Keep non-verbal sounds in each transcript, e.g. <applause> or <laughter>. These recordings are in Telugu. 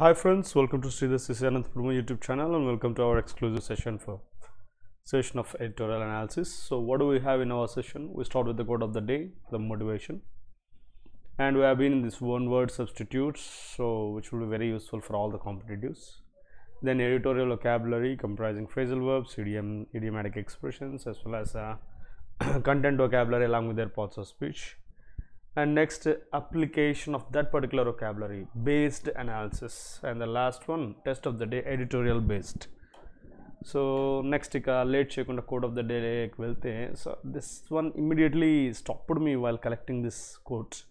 Hi friends, welcome to Sridhar Sisyananth Primo YouTube channel and welcome to our exclusive session for session of editorial analysis. So what do we have in our session? We start with the quote of the day, the motivation. And we have been in this one word substitutes, so which will be very useful for all the competitors. Then editorial vocabulary comprising phrasal verbs, idiom, idiomatic expressions as well as uh, <clears throat> content vocabulary along with their parts of speech and next application of that particular vocabulary based analysis and the last one test of the day editorial based so next late check on the code of the day so this one immediately stopped me while collecting this quote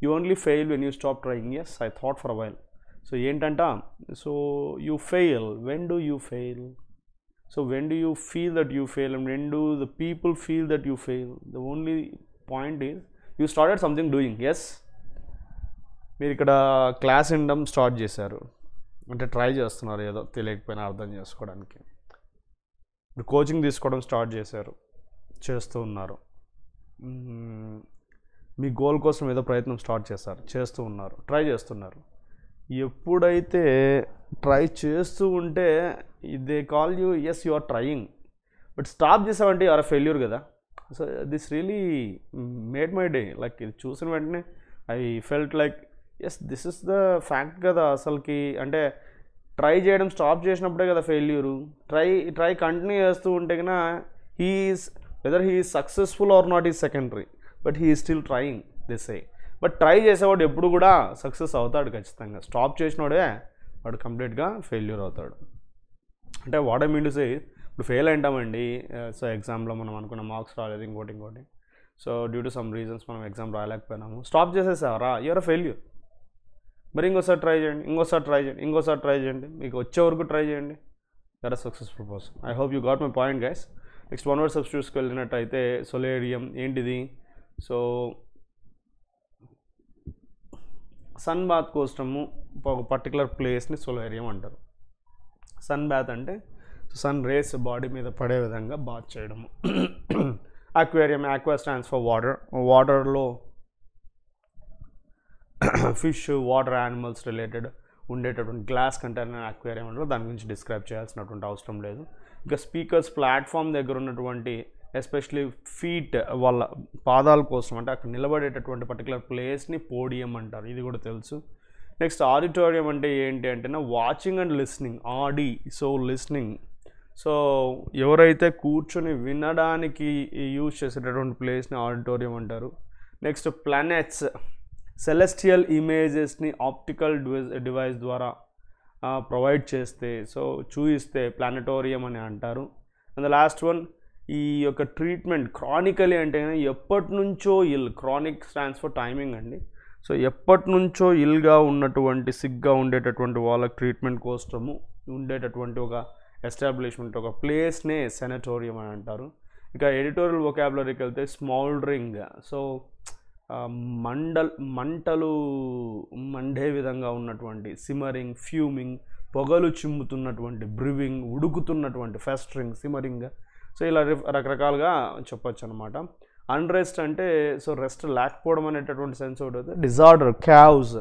you only fail when you stop trying yes i thought for a while so so you fail when do you fail so when do you feel that you fail and when do the people feel that you fail the only point is you started something doing yes మీరు ఇక్కడ క్లాస్ వినడం స్టార్ట్ చేశారు అంటే ట్రై చేస్తున్నారు ఏదో తెలియకపోయినా అర్థం చేసుకోవడానికి మీరు కోచింగ్ తీసుకోవడం స్టార్ట్ చేశారు చేస్తూ ఉన్నారు మీ గోల్ కోసం ఏదో ప్రయత్నం స్టార్ట్ చేశారు చేస్తూ ఉన్నారు ట్రై చేస్తున్నారు ఎప్పుడైతే ట్రై చేస్తూ ఉంటే they call you yes you are trying but stop చేసావంటే ఆర్ ఫెయిల్యూర్ కదా so this really made my day like ఇది చూసిన వెంటనే I felt like yes this is the fact కదా అసలుకి అంటే ట్రై చేయడం స్టాప్ చేసినప్పుడే కదా ఫెయిల్యూరు ట్రై ట్రై కంటిన్యూ చేస్తూ ఉంటే కన్నా he is whether he successful or not is secondary but he still trying this I but try చేసేవాడు ఎప్పుడు కూడా సక్సెస్ అవుతాడు ఖచ్చితంగా స్టాప్ చేసినోడే వాడు కంప్లీట్గా ఫెయిల్యూర్ అవుతాడు అంటే what I mean to say ఇప్పుడు ఫెయిల్ అయింటామండి సో ఎగ్జామ్లో మనం అనుకున్న మార్క్స్ రాలేదు ఇంకోటి ఇంకోటి so due to some reasons మనం ఎగ్జామ్ రాయలేకపోయినాము స్టాప్ చేసేసావరా యూఆర్ అ ఫెయిల్యూర్ మరి ఇంకోసారి ట్రై చేయండి ఇంకోసారి ట్రై చేయండి ఇంకోసారి ట్రై చేయండి మీకు వచ్చే వరకు ట్రై చేయండి then are successful person I hope you got my point guys next one word సబ్స్టిట్యూట్స్కి వెళ్ళినట్టయితే సొలేరియం ఏంటిది సో సన్ బాత్ కోసము ఒక పర్టికులర్ ప్లేస్ని సొలేరియం అంటారు సన్ బాత్ అంటే సన్ రేస్ బాడీ మీద పడే విధంగా బాత్ చేయడము aquarium aqua stands for water వాటర్లో ఫిష్ వాటర్ యానిమల్స్ రిలేటెడ్ ఉండేటటువంటి గ్లాస్ కంటైనర్ అక్వేరియం అంటే దాని గురించి డిస్క్రైబ్ చేయాల్సినటువంటి అవసరం లేదు ఇంకా స్పీకర్స్ ప్లాట్ఫామ్ దగ్గర ఉన్నటువంటి ఎస్పెషలీ ఫీట్ వాళ్ళ పాదాల కోసం అంటే అక్కడ నిలబడేటటువంటి పర్టికులర్ ప్లేస్ని పోడియం అంటారు ఇది కూడా తెలుసు నెక్స్ట్ ఆడిటోరియం అంటే ఏంటి అంటే watching and listening audi so listening so ఎవరైతే కూర్చొని వినడానికి యూజ్ చేసేటటువంటి ప్లేస్ని ఆడిటోరియం అంటారు నెక్స్ట్ ప్లానెట్స్ సెలెస్టియల్ ఇమేజెస్ని ఆప్టికల్ డివైస్ ద్వారా ప్రొవైడ్ చేస్తే సో చూయిస్తే ప్లానటోరియం అని అంటారు అండ్ లాస్ట్ వన్ ఈ యొక్క ట్రీట్మెంట్ క్రానికలీ అంటే ఎప్పటి నుంచో ill chronic stands for timing అండి సో ఎప్పటి నుంచో ఇల్గా ఉన్నటువంటి సిగ్గా ఉండేటటువంటి వాళ్ళకి ట్రీట్మెంట్ కోసము ఉండేటటువంటి ఒక ఎస్టాబ్లిష్మెంట్ ఒక ప్లేస్నే సెనటోరియం అని అంటారు ఇక ఎడిటోరియల్ వొకాబులరీకి వెళ్తే స్మాల్డ్రింగ్ సో మండల్ మంటలు మండే విధంగా ఉన్నటువంటి సిమరింగ్ ఫ్యూమింగ్ పొగలు చిమ్ముతున్నటువంటి బ్రివింగ్ ఉడుకుతున్నటువంటి ఫెస్టరింగ్ సిమరింగ్ సో ఇలా రకరకాలుగా చెప్పొచ్చు అనమాట అన్రెస్ట్ అంటే సో రెస్ట్ లేకపోవడం అనేటటువంటి సెన్స్ ఒకటి అయితే డిజార్డర్ క్యావ్స్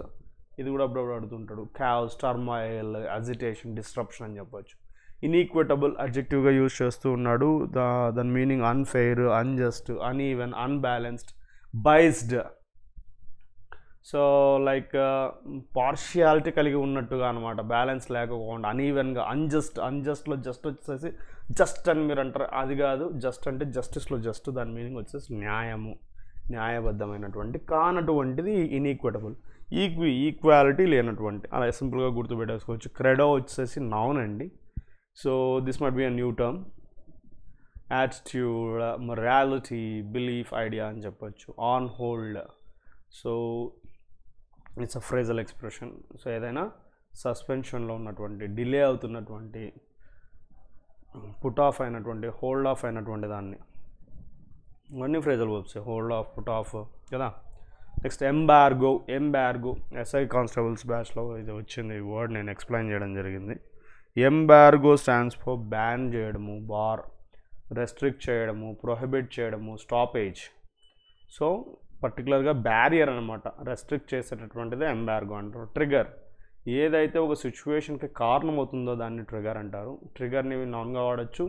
ఇది కూడా అప్పుడప్పుడు అడుగుతుంటాడు క్యావ్స్ టర్మాయిల్ అజిటేషన్ డిస్ట్రప్షన్ అని చెప్పొచ్చు ఇన్ఈక్వెటబుల్ అడ్జెక్టివ్గా యూజ్ చేస్తూ ఉన్నాడు దా దాని meaning unfair unjust uneven unbalanced biased so like partiality కలిగి ఉన్నట్టుగా అనమాట బ్యాలెన్స్ లేకపోకుండా అన్ఈవెన్గా అన్జస్ట్ అన్జస్ట్లో జస్ట్ వచ్చేసి జస్ట్ అని మీరు అంటారు అది కాదు జస్ట్ అంటే జస్టిస్లో జస్ట్ దాని మీనింగ్ వచ్చేసి న్యాయము న్యాయబద్ధమైనటువంటి కానటువంటిది ఇన్ఈక్వెటబుల్ ఈక్వి ఈక్వాలిటీ లేనటువంటి అలా సింపుల్గా గుర్తుపెట్టేసుకోవచ్చు క్రెడో వచ్చేసి నౌన్ అండి So this might be a new term. Attitude, morality, belief, idea and చెప్పచ్చు on hold. So it's a phrasal expression. So ఏదైనా సస్పెన్షన్లో ఉన్నటువంటి డిలే అవుతున్నటువంటి పుట్ ఆఫ్ అయినటువంటి హోల్డ్ ఆఫ్ అయినటువంటి దాన్ని ఇవన్నీ phrasal verbs hold off put off కదా next embargo embargo SI constables బ్యాచ్లో ఇది వచ్చింది ఈ వర్డ్ నేను ఎక్స్ప్లెయిన్ చేయడం జరిగింది ఎంబార్గో స్టాండ్స్ ఫర్ బ్యాన్ చేయడము బార్ రెస్ట్రిక్ట్ చేయడము ప్రొహిబిట్ చేయడము స్టాపేజ్ సో పర్టికులర్గా బ్యారియర్ అనమాట రెస్ట్రిక్ట్ చేసేటటువంటిది ఎంబార్గో అంటారు ట్రిగర్ ఏదైతే ఒక సిచ్యువేషన్కి అవుతుందో దాన్ని ట్రిగర్ అంటారు ట్రిగర్ని నాన్గా వాడచ్చు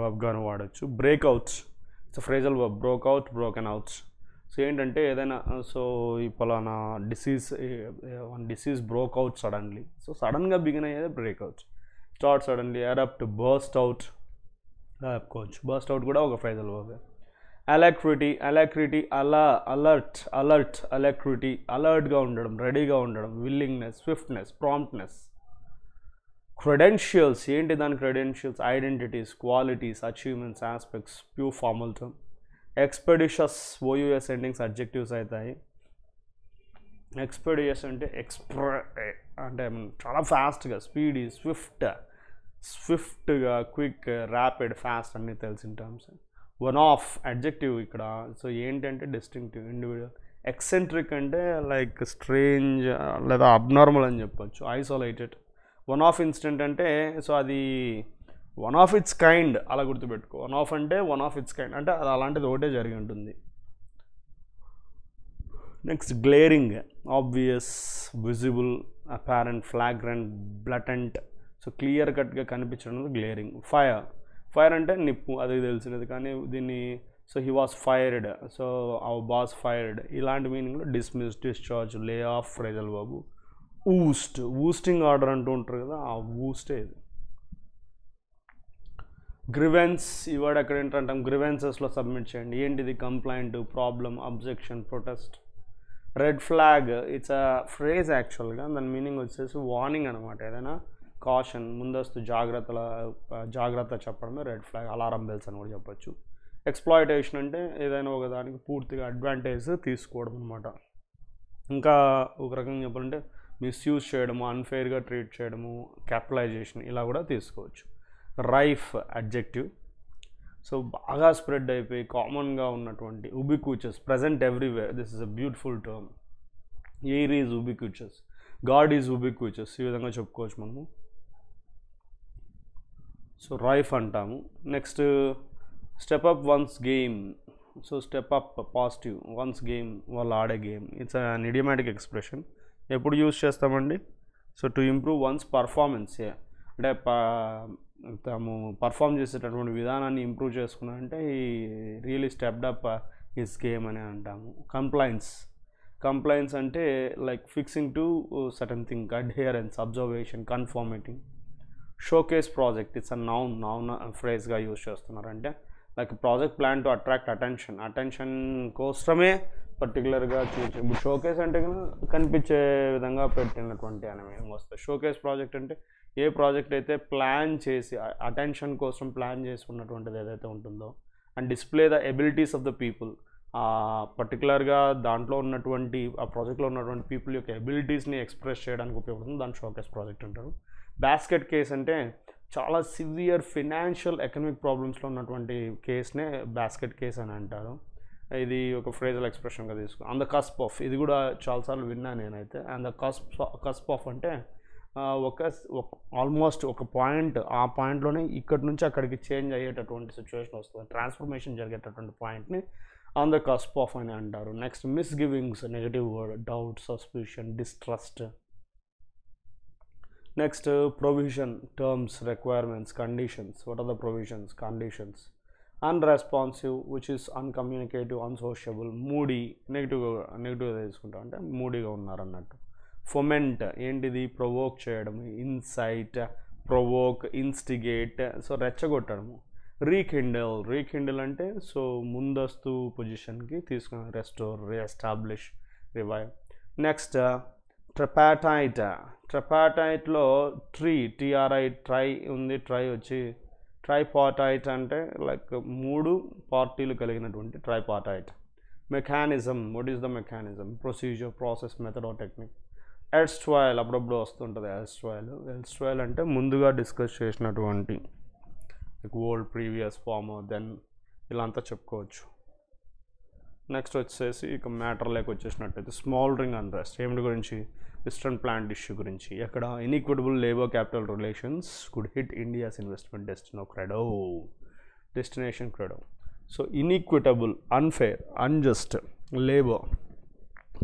వర్బ్గాను వాడచ్చు breakouts it's phrasal verb broke out broken outs so ఏంటంటే ఏదైనా సో ఈ పలానా disease one disease broke out suddenly so సడన్గా బిగిన్ అయ్యేది breakouts start suddenly abrupt burst out చెప్పుకోవచ్చు బర్స్ట్ అవుట్ కూడా ఒక ఫైజల్ వర్బ్ అలాక్రిటీ అలాక్రిటీ అలా అలర్ట్ అలర్ట్ అలాక్రిటీ అలర్ట్గా ఉండడం రెడీగా ఉండడం విల్లింగ్నెస్ స్విఫ్ట్నెస్ ప్రాంప్ట్నెస్ క్రెడెన్షియల్స్ ఏంటి దాని credentials identities qualities achievements aspects pure formal term expeditious OUS endings adjectives అవుతాయి ఎక్స్పెడియస్ అంటే ఎక్స్ప్ర అంటే చాలా ఫాస్ట్గా స్పీడ్ స్విఫ్ట్ స్విఫ్ట్గా క్విక్ ర్యాపిడ్ ఫాస్ట్ అన్నీ తెలిసిన టర్మ్స్ వన్ ఆఫ్ అడ్జెక్టివ్ ఇక్కడ సో ఏంటంటే డిస్టింక్టివ్ ఇండివిజువల్ ఎక్సెంట్రిక్ అంటే లైక్ స్ట్రేంజ్ లేదా అబ్నార్మల్ అని చెప్పొచ్చు ఐసోలేటెడ్ వన్ ఆఫ్ ఇన్స్టెంట్ అంటే సో అది వన్ ఆఫ్ ఇట్స్ కైండ్ అలా గుర్తుపెట్టుకో వన్ ఆఫ్ అంటే వన్ ఆఫ్ ఇట్స్ కైండ్ అంటే అది అలాంటిది ఒకటే జరిగి ఉంటుంది next glaring obvious visible apparent flagrant blatant so clear కట్గా కనిపించడం గ్లేరింగ్ ఫైర్ ఫైర్ అంటే నిప్పు అది తెలిసినది కానీ దీన్ని so he was fired so our boss fired ఇలాంటి మీనింగ్లో dismiss discharge lay off phrasal బాబు ఊస్ట్ ఊస్టింగ్ ఆర్డర్ అంటూ ఉంటారు కదా ఆ ఊస్టే ఇది గ్రివెన్స్ ఈ వర్డ్ ఎక్కడ ఏంటంటాం గ్రివెన్సెస్లో సబ్మిట్ చేయండి ఏంటిది complaint problem objection protest red flag it's a phrase యాక్చువల్గా దాని మీనింగ్ వచ్చేసి వార్నింగ్ అనమాట ఏదైనా కాషన్ ముందస్తు జాగ్రత్తల జాగ్రత్త చెప్పడమే రెడ్ ఫ్లాగ్ అలారం బెల్స్ అని కూడా చెప్పొచ్చు ఎక్స్ప్లాయిటేషన్ అంటే ఏదైనా ఒకదానికి పూర్తిగా అడ్వాంటేజ్ తీసుకోవడం అనమాట ఇంకా ఒక రకంగా చెప్పాలంటే మిస్యూజ్ చేయడము అన్ఫేర్గా ట్రీట్ చేయడము క్యాపిటలైజేషన్ ఇలా కూడా తీసుకోవచ్చు రైఫ్ అడ్జెక్టివ్ సో బాగా స్ప్రెడ్ అయిపోయి కామన్గా ఉన్నటువంటి ubiquitous present everywhere this is a beautiful term air is ubiquitous God is ubiquitous ఈ విధంగా చెప్పుకోవచ్చు మనము సో రైఫ్ అంటాము next step up one's game so step up positive one's game వాళ్ళు ఆడే game it's an idiomatic expression ఎప్పుడు యూస్ చేస్తామండి so to improve one's performance అంటే తాము పర్ఫామ్ చేసేటటువంటి విధానాన్ని ఇంప్రూవ్ చేసుకున్నారంటే ఈ really stepped up is game అని అంటాము కంప్లైన్స్ కంప్లైన్స్ అంటే like fixing to certain thing adherence observation conforming showcase project it's a noun noun ఫ్రేజ్గా యూజ్ చేస్తున్నారు అంటే like project plan to attract attention attention కోసమే పర్టికులర్గా చూసి ఇప్పుడు షోకేస్ అంటే కనిపించే విధంగా పెట్టినటువంటి అని వస్తుంది షోకేస్ ప్రాజెక్ట్ అంటే ఏ ప్రాజెక్ట్ అయితే ప్లాన్ చేసి అటెన్షన్ కోసం ప్లాన్ చేసుకున్నటువంటిది ఏదైతే ఉంటుందో and display the abilities of the people పర్టికులర్గా దాంట్లో ఉన్నటువంటి ఆ ప్రాజెక్ట్లో ఉన్నటువంటి పీపుల్ యొక్క ఎబిలిటీస్ని ఎక్స్ప్రెస్ చేయడానికి ఉపయోగపడుతుంది దాని షోకేస్ ప్రాజెక్ట్ అంటారు బాస్కెట్ కేస్ అంటే చాలా సివియర్ ఫినాన్షియల్ ఎకనామిక్ ప్రాబ్లమ్స్లో ఉన్నటువంటి కేస్నే బాస్కెట్ కేస్ అని అంటారు ఇది ఒక ఫ్రేజల్ ఎక్స్ప్రెషన్గా తీసుకో అండ్ ద కస్ప్ ఆఫ్ ఇది కూడా చాలాసార్లు విన్నా నేనైతే and the cusp cusp of అంటే ఒక ఆల్మోస్ట్ ఒక పాయింట్ ఆ పాయింట్లోనే ఇక్కడి నుంచి అక్కడికి చేంజ్ అయ్యేటటువంటి సిచ్యువేషన్ వస్తుంది ట్రాన్స్ఫర్మేషన్ జరిగేటటువంటి పాయింట్ని ఆన్ ద కస్ప్ ఆఫ్ అని అంటారు next misgivings negative word doubt suspicion distrust next provision terms requirements conditions what are the provisions conditions unresponsive which is uncommunicative unsociable moody నెగిటివ్గా నెగిటివ్గా తీసుకుంటాం అంటే మూడీగా ఉన్నారన్నట్టు ఫొమెంట్ ఏంటిది ప్రొవోక్ చేయడం ఇన్సైట్ ప్రొవోక్ ఇన్స్టిగేట్ సో రెచ్చగొట్టడము రీకిండల్ రీకిండల్ అంటే సో ముందస్తు పొజిషన్కి తీసుకున్న restore reestablish revive next tripartite ట్రపాటైట్లో ట్రీ టీఆర్ఐ ట్రై ఉంది ట్రై వచ్చి ట్రైపాటైట్ అంటే లైక్ మూడు పార్టీలు కలిగినటువంటి tripartite mechanism what is the mechanism procedure process method technique erstwhile అప్పుడప్పుడు వస్తుంటుంది ఎడ్స్ట్వాయిల్ ఎడ్స్ట్వాయిల్ అంటే ముందుగా డిస్కస్ చేసినటువంటి like old previous form then ఇలా అంతా చెప్పుకోవచ్చు నెక్స్ట్ వచ్చేసి ఇక మ్యాటర్ లేక వచ్చేసినట్టయితే స్మాల్ రింగ్ అన్రెస్ట్ ఏమిటి గురించి వెస్ట్రన్ ప్లాంట్ ఇష్యూ గురించి ఎక్కడ inequitable labour capital relations could hit India's investment destination credo destination credo so inequitable unfair unjust labour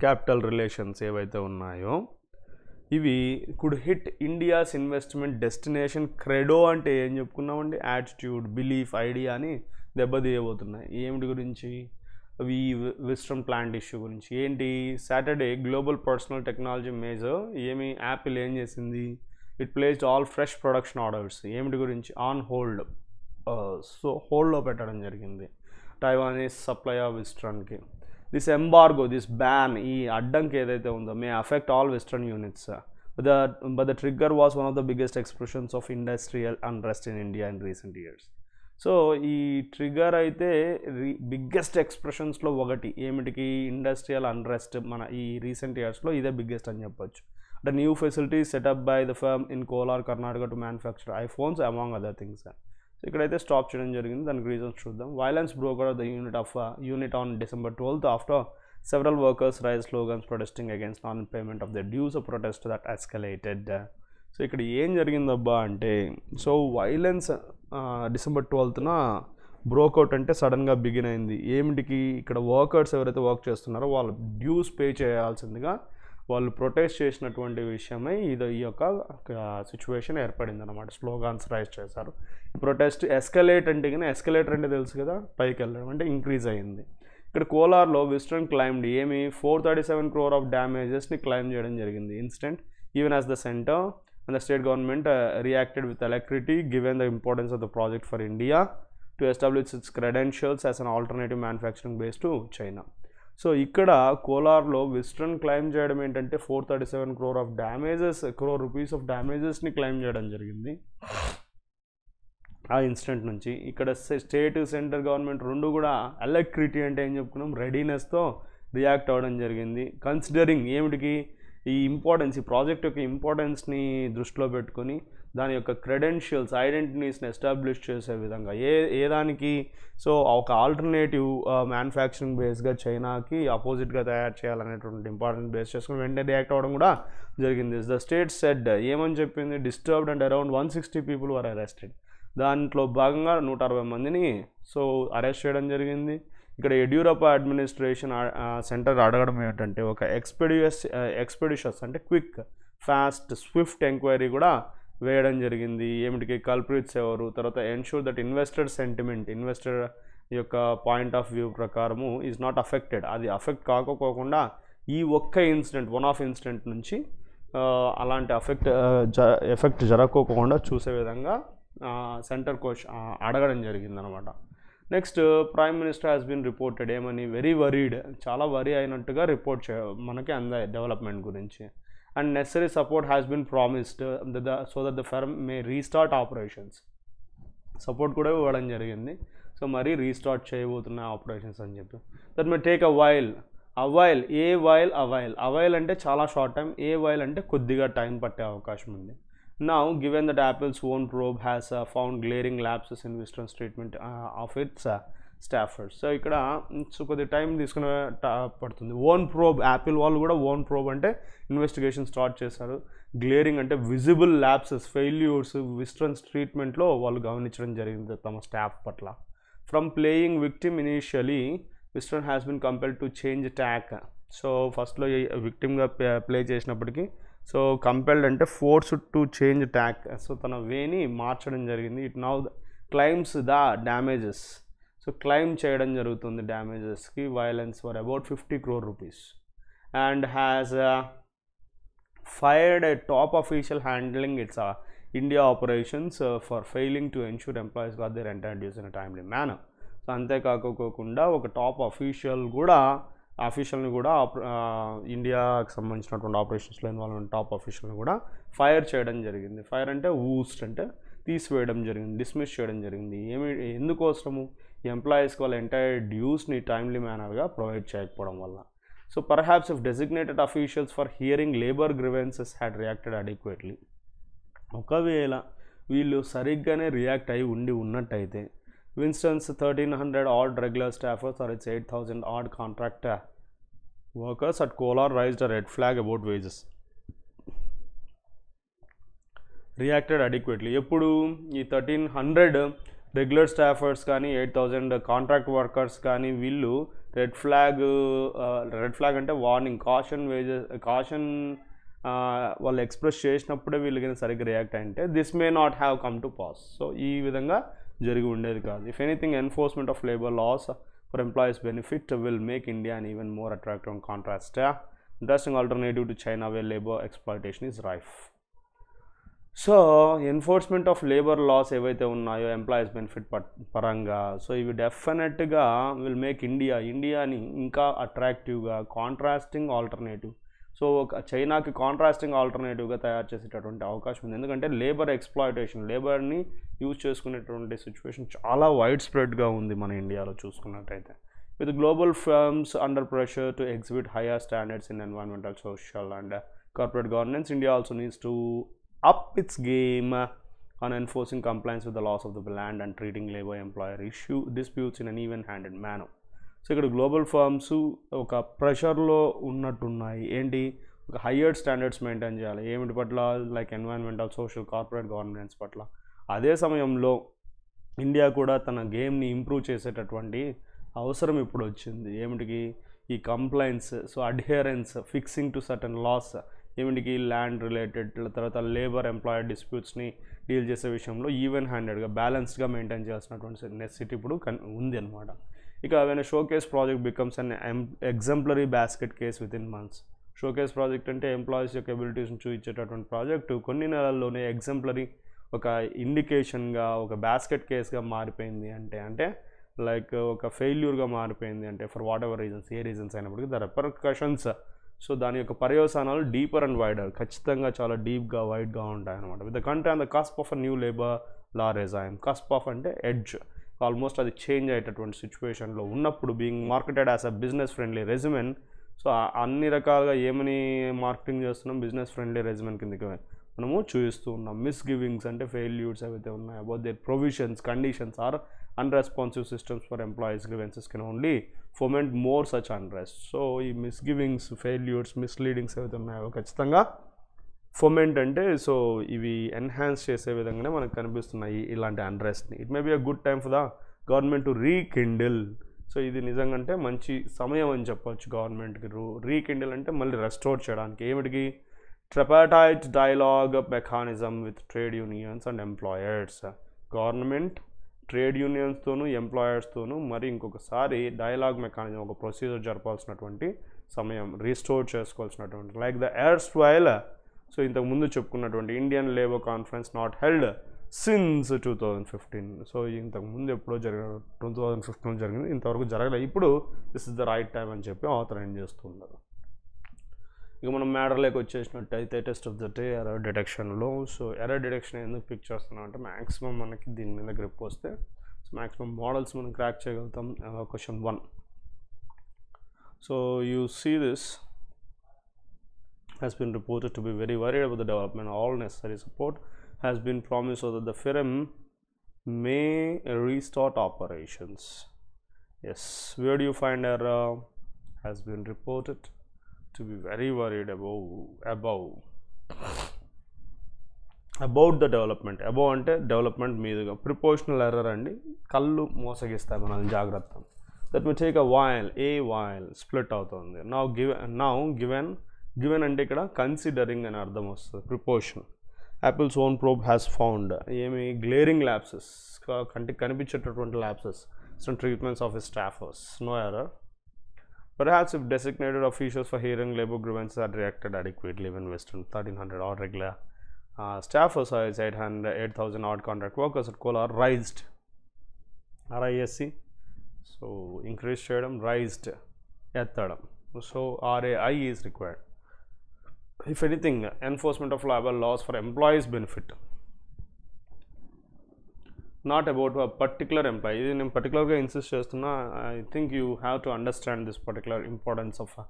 capital relations ఏవైతే ఉన్నాయో ఇవి could hit India's investment destination credo అంటే ఏం చెప్పుకున్నామండి యాటిట్యూడ్ బిలీఫ్ ఐడియా అని దెబ్బతీయబోతున్నాయి ఏమిటి గురించి అవి విస్ట్రమ్ ప్లాంట్ ఇష్యూ గురించి ఏంటి Saturday global personal technology major ఏమి యాపిల్ ఏం చేసింది it placed all fresh production orders ఏమిటి గురించి ఆన్ హోల్డ్ సో హోల్డ్లో పెట్టడం జరిగింది టైవానీస్ సప్లై ఆఫ్ విస్ట్రాన్కి దిస్ ఎంబార్గో దిస్ బ్యాన్ ఈ అడ్డంకి ఏదైతే ఉందో may affect all Wistron units the but the trigger was one of the biggest expressions of industrial unrest in India in recent years so ఈ ట్రిగ్గర్ అయితే బిగ్గెస్ట్ ఎక్స్ప్రెషన్స్లో ఒకటి ఏమిటికి ఇండస్ట్రియల్ అండ్రెస్ట్ మన ఈ రీసెంట్ ఇయర్స్లో ఇదే బిగ్గెస్ట్ అని చెప్పొచ్చు అంటే new facilities set up by the firm in Kolar Karnataka to manufacture iPhones among other things and ఇక్కడైతే స్టాప్ చేయడం జరిగింది దానికి రీజన్స్ చూద్దాం violence broke out the unit of unit on December twelfth after several workers raise slogans protesting against non payment of the dues a that that escalated. So ఇక్కడ ఏం జరిగిందబ్బా అంటే సో వైలెన్స్ డిసెంబర్ ట్వెల్త్న బ్రోకౌట్ అంటే సడన్గా బిగిన్ అయింది ఏమిటికి ఇక్కడ వర్కర్స్ ఎవరైతే వర్క్ చేస్తున్నారో వాళ్ళు డ్యూస్ పే చేయాల్సిందిగా వాళ్ళు ప్రొటెస్ట్ చేసినటువంటి విషయమై ఇది ఈ యొక్క సిచ్యువేషన్ ఏర్పడింది అనమాట స్లోగాన్స్ రైజ్ చేశారు ప్రొటెస్ట్ ఎస్కలేట్ అంటే కానీ ఎస్కలేటర్ అంటే తెలుసు కదా పైకి వెళ్ళడం అంటే ఇంక్రీజ్ అయ్యింది ఇక్కడ కోలార్లో వెస్ట్రన్ క్లైమ్డ్ ఏమి four thirty seven crore of డ్యామేజెస్ని క్లైమ్ చేయడం జరిగింది instant even as the centre and the state government reacted with alacrity given the importance of the project for India to establish its credentials as an alternative manufacturing base to China so ఇక్కడ కోలార్లో వెస్ట్రన్ క్లైమ్ చేయడం ఏంటంటే four thirty seven crore of damages crore rupees of డ్యామేజెస్ని క్లైమ్ చేయడం జరిగింది ఆ ఇన్సిడెంట్ నుంచి ఇక్కడ స్టేట్ సెంటర్ గవర్నమెంట్ రెండు కూడా అలెక్ట్రిటీ అంటే ఏం చెప్పుకున్నాం రెడీనెస్తో రియాక్ట్ అవ్వడం జరిగింది కన్సిడరింగ్ ఏమిటికి ఈ ఇంపార్టెన్స్ ఈ ప్రాజెక్ట్ యొక్క ఇంపార్టెన్స్ని దృష్టిలో పెట్టుకొని దాని యొక్క క్రెడెన్షియల్స్ ఐడెంటిటీస్ని ఎస్టాబ్లిష్ చేసే విధంగా ఏ ఏ దానికి సో ఒక ఆల్టర్నేటివ్ మ్యానుఫ్యాక్చరింగ్ బేస్గా చైనాకి ఆపోజిట్గా తయారు చేయాలనేటువంటి ఇంపార్టెంట్ బేస్ చేసుకుని వెంటనే రియాక్ట్ అవ్వడం కూడా జరిగింది ద స్టేట్ సెడ్ ఏమని చెప్పింది disturbed and around one sixty people were arrested దాంట్లో భాగంగా నూట అరవై మందిని సో అరెస్ట్ చేయడం జరిగింది ఇక్కడ యడ్యూరప్ప అడ్మినిస్ట్రేషన్ సెంటర్ అడగడం ఏమిటంటే ఒక ఎక్స్పెడియస్ ఎక్స్పెడిషస్ అంటే క్విక్ ఫాస్ట్ స్విఫ్ట్ ఎంక్వైరీ కూడా వేయడం జరిగింది ఏమిటికి కల్ప్రిట్స్ ఎవరు తర్వాత ensure that investor sentiment investor యొక్క పాయింట్ ఆఫ్ వ్యూ ప్రకారము ఈజ్ నాట్ అఫెక్టెడ్ అది అఫెక్ట్ కాకపోకుండా ఈ ఒక్క ఇన్సిడెంట్ వన్ ఆఫ్ ఇన్సిడెంట్ నుంచి అలాంటి అఫెక్ట్ ఎఫెక్ట్ జరగకోకుండా చూసే విధంగా సెంటర్ కోచ్ అడగడం జరిగిందనమాట next prime minister has been reported ఏమని వెరీ వరీడ్ చాలా వరీ అయినట్టుగా రిపోర్ట్ చే మనకి అందాయి డెవలప్మెంట్ గురించి and necessary support has been promised the so that the firm may restart operations support కూడా ఇవ్వడం జరిగింది సో మరీ రీస్టార్ట్ చేయబోతున్న ఆపరేషన్స్ అని చెప్పి that may take a while avail a while avail avail అంటే చాలా షార్ట్ టైం ఏ వైల్ అంటే కొద్దిగా టైం పట్టే అవకాశం ఉంది Now, given that Apple's own probe has uh, found glaring lapses in Wisdom's treatment uh, of its uh, staffers so ఇక్కడ సో mm, కొద్ది టైం తీసుకునే పడుతుంది ఓన్ ప్రోబ్ యాపిల్ వాళ్ళు కూడా ఓన్ ప్రోబ్ అంటే ఇన్వెస్టిగేషన్ స్టార్ట్ చేశారు గ్లేరింగ్ అంటే విజిబుల్ ల్యాబ్సెస్ ఫెయిల్యూర్స్ విస్ట్రన్స్ ట్రీట్మెంట్లో వాళ్ళు గమనించడం జరిగింది తమ స్టాఫ్ పట్ల from playing victim initially Wistron has been compel to change tack so ఫస్ట్లో విక్టిమ్గా ప్లే చేసినప్పటికీ సో కంపెల్డ్ అంటే force to change tack so తన వేని మార్చడం జరిగింది it now claims the damages so claim చేయడం జరుగుతుంది డ్యామేజెస్కి violence for about fifty crore rupees and has fired a top official handling its India operations for failing to ensure employees got their entire dues in timely manner so అంతేకాకుండా ఒక టాప్ అఫీషియల్ కూడా ఆఫీషియల్ని కూడా ఇండియాకి సంబంధించినటువంటి ఆపరేషన్స్లో ఇన్వాల్వ్మెంట్ టాప్ అఫీషియల్ని కూడా ఫైర్ చేయడం జరిగింది ఫైర్ అంటే ఊస్ట్ అంటే తీసివేయడం జరిగింది డిస్మిస్ చేయడం జరిగింది ఏమి ఎందుకోసము ఎంప్లాయీస్కి వాళ్ళ ఎంటైర్ డ్యూస్ని టైమ్లీ మేనర్గా ప్రొవైడ్ చేయకపోవడం వల్ల so perhaps if designated officials for hearing labour grievances had reacted adequately ఒకవేళ వీళ్ళు సరిగ్గానే రియాక్ట్ అయి ఉండి ఉన్నట్టయితే Wistron's thirteen hundred 1300 regular staffers or or eight 8000 odd contract workers at Kolar raised a red flag about wages reacted adequately ఎప్పుడు ఈ థర్టీన్ హండ్రెడ్ రెగ్యులర్ స్టాఫర్స్ కానీ ఎయిట్ థౌజండ్ కాంట్రాక్ట్ వర్కర్స్ కానీ వీళ్ళు రెడ్ ఫ్లాగ్ రెడ్ ఫ్లాగ్ అంటే వార్నింగ్ కాషన్ వేజెస్ కాషన్ వాళ్ళు ఎక్స్ప్రెస్ చేసినప్పుడే వీళ్ళు కానీ సరిగ్గా రియాక్ట్ అంటే this may not have come to pass so ఈ విధంగా జరిగి ఉండేది కాదు if anything enforcement of labour laws for employees benefit will make India and even more attractive and contrast interesting alternative to China where labour exploitation is rife so enforcement of labour laws ఏవైతే ఉన్నాయో ఎంప్లాయీస్ బెనిఫిట్ పరంగా సో ఇవి డెఫినెట్గా విల్ మేక్ ఇండియా ఇండియాని ఇంకా అట్రాక్టివ్గా కాంట్రాస్టింగ్ ఆల్టర్నేటివ్ సో ఒక చైనాకి కాంట్రాస్టింగ్ ఆల్టర్నేటివ్గా తయారు చేసేటటువంటి అవకాశం ఉంది ఎందుకంటే లేబర్ ఎక్స్ప్లాయిటేషన్ లేబర్ని యూజ్ చేసుకునేటువంటి సిచ్యువేషన్ చాలా వైడ్ స్ప్రెడ్గా ఉంది మన ఇండియాలో చూసుకున్నట్టయితే with global firms under pressure to exhibit higher standards in environmental social and corporate governance India also needs to up its game on enforcing compliance with the laws of the land and treating labour employer issue disputes in an even handed manner so ఇక్కడ గ్లోబల్ ఫార్మ్స్ ఒక ప్రెషర్లో ఉన్నట్టున్నాయి ఏంటి ఒక హయ్యర్ స్టాండర్డ్స్ మెయింటైన్ చేయాలి ఏమిటి పట్ల like environmental social corporate governance పట్ల అదే సమయంలో ఇండియా కూడా తన గేమ్ని ఇంప్రూవ్ చేసేటటువంటి అవసరం ఇప్పుడు వచ్చింది ఏమిటికి ఈ compliance so adherence fixing to certain laws ఏమిటికి ల్యాండ్ రిలేటెడ్ తర్వాత లేబర్ ఎంప్లాయర్ డిస్ప్యూట్స్ని డీల్ చేసే విషయంలో ఈవెన్ హ్యాండెడ్గా బ్యాలెన్స్డ్గా మెయింటైన్ చేయాల్సినటువంటి నెసిటీ ఇప్పుడు ఉంది అనమాట ఇక show showcase project becomes an um exemplary basket case with in months showcase project అంటే ఎంప్లాయీస్ యొక్క ఎబిలిటీస్ని చూపించేటటువంటి ప్రాజెక్టు కొన్ని నెలల్లోనే ఎగ్జాంప్లరీ ఒక ఇండికేషన్గా ఒక బ్యాస్కెట్ కేస్గా మారిపోయింది అంటే అంటే లైక్ ఒక ఫెయిల్యూర్గా మారిపోయింది అంటే ఫర్ వాట్ ఎవర్ రీజన్స్ ఏ రీజన్స్ అయినప్పటికీ ద కషన్స్ సో దాని యొక్క పర్యవసానాలు డీపర్ అండ్ వైడర్ ఖచ్చితంగా చాలా డీప్గా వైడ్గా ఉంటాయి అనమాట with the country and the cost of a new labour law regime cusp of అంటే ఎడ్జ్ ఆల్మోస్ట్ అది చేంజ్ అయ్యేటటువంటి సిచ్యువేషన్లో ఉన్నప్పుడు being marketed as a business friendly regimen so అన్ని రకాలుగా ఏమని మార్కెటింగ్ చేస్తున్నాం బిజినెస్ ఫ్రెండ్లీ రెజిమెన్ కిందకి మనము చూపిస్తూ ఉన్నాం మిస్ గివింగ్స్ అంటే ఫెయిల్యూర్స్ ఏవైతే ఉన్నాయో about their provisions conditions or unresponsive systems for employees grievances can only foment more such unrest so ఈ మిస్ గివింగ్స్ ఫెయిల్యూర్స్ మిస్లీడింగ్స్ ఏవైతే ఉన్నాయో ఖచ్చితంగా ఫొమెంట్ అంటే సో ఇవి ఎన్హాన్స్ చేసే విధంగానే మనకు కనిపిస్తున్నాయి ఇలాంటి అన్రెస్ట్ని it may be a good time for the government to rekindle so ఇది నిజంగా అంటే మంచి సమయం అని చెప్పొచ్చు గవర్నమెంట్కి రూ రీకిండిల్ అంటే మళ్ళీ రెస్టోర్ చేయడానికి ఏమిటికి tripartite dialogue mechanism with trade unions and employers government trade యూనియన్స్తోనూ ఎంప్లాయర్స్తోనూ మరి ఇంకొకసారి డైలాగ్ మెకానిజం ఒక ప్రొసీజర్ జరపాల్సినటువంటి సమయం రీస్టోర్ చేసుకోవాల్సినటువంటి like the erstwhile so ఇంతకు ముందు చెప్పుకున్నటువంటి Indian labour conference not held since two thousand fifteen so ముందు ఎప్పుడో జరిగిన టూ థౌజండ్ ఫిఫ్టీన్ జరిగింది ఇంతవరకు జరగలేదు ఇప్పుడు this is the right time అని చెప్పి ఆథర్ ఎండ్ చేస్తున్నారు ఇక మనం మ్యాటర్లోకి వచ్చేసినట్టు అయితే test of the day error డిటెక్షన్లో సో ఎర డిటెక్షన్ ఎందుకు పిక్ చేస్తున్నాం అంటే మ్యాక్సిమం మనకి దీని మీద గ్రిప్ వస్తే సో మ్యాక్సిమం మోడల్స్ మనం క్రాక్ చేయగలుగుతాం question one so you see this has been reported to be very worried about the development. All necessary support has been promised so that the firm may restart operations. Yes, where do you find error uh, has been reported to be very worried about above About the development above అంటే డెవలప్మెంట్ మీదుగా ప్రిపోర్షనల్ ఎర్రర్ అండి కళ్ళు మోసగిస్తాయి మనల్ని జాగ్రత్త that may a while. While a while split అవుతుంది నా give now given. Given consideration ఇక్కడ కన్సిడరింగ్ అని అర్థం వస్తుంది preposition Apple's own probe has found ఏమి గ్లేరింగ్ ల్యాప్సెస్ కంటికి కనిపించేటటువంటి lapses some treatments of staffers, no error. Perhaps if designated officials for hearing labor grievances are reacted adequately when Western 1300 odd regular uh, staffers 8000 odd contract workers at Kola are raised. RISC. So, increased shadam, raised, ethadam. So, RAI is required if anything enforcement of labor laws for employees benefit not about a particular employee in particular I insist just now, i think you have to understand this particular importance of uh,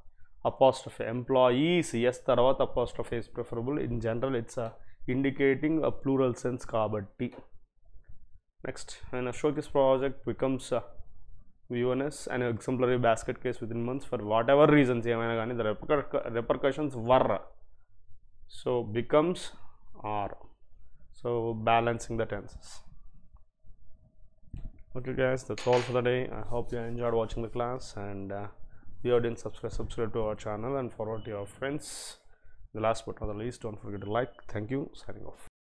apostrophe employees yes the tarvat apostrophe is preferable in general it's a uh, indicating a plural sense but t. next an ashokis project becomes a VNS and exemplary basket case within months for whatever reasons the repercussions were so becomes r so balancing the tenses okay guys that's all for the day i hope you enjoyed watching the class and uh, if you didn't subscribe subscribe to our channel and forward to your friends the last but not the least don't forget to like thank you signing off